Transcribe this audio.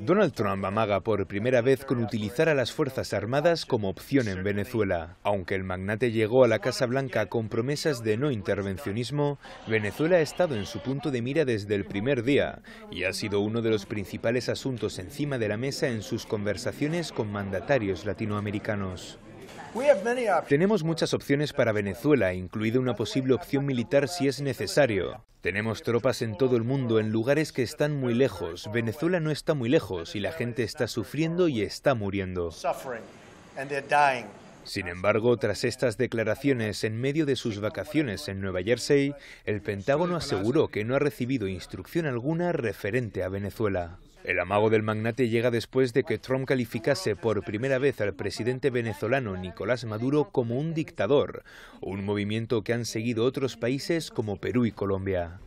Donald Trump amaga por primera vez con utilizar a las Fuerzas Armadas como opción en Venezuela. Aunque el magnate llegó a la Casa Blanca con promesas de no intervencionismo, Venezuela ha estado en su punto de mira desde el primer día y ha sido uno de los principales asuntos encima de la mesa en sus conversaciones con mandatarios latinoamericanos. Tenemos muchas opciones para Venezuela, incluida una posible opción militar si es necesario. Tenemos tropas en todo el mundo, en lugares que están muy lejos. Venezuela no está muy lejos y la gente está sufriendo y está muriendo. Sin embargo, tras estas declaraciones en medio de sus vacaciones en Nueva Jersey, el Pentágono aseguró que no ha recibido instrucción alguna referente a Venezuela. El amago del magnate llega después de que Trump calificase por primera vez al presidente venezolano Nicolás Maduro como un dictador, un movimiento que han seguido otros países como Perú y Colombia.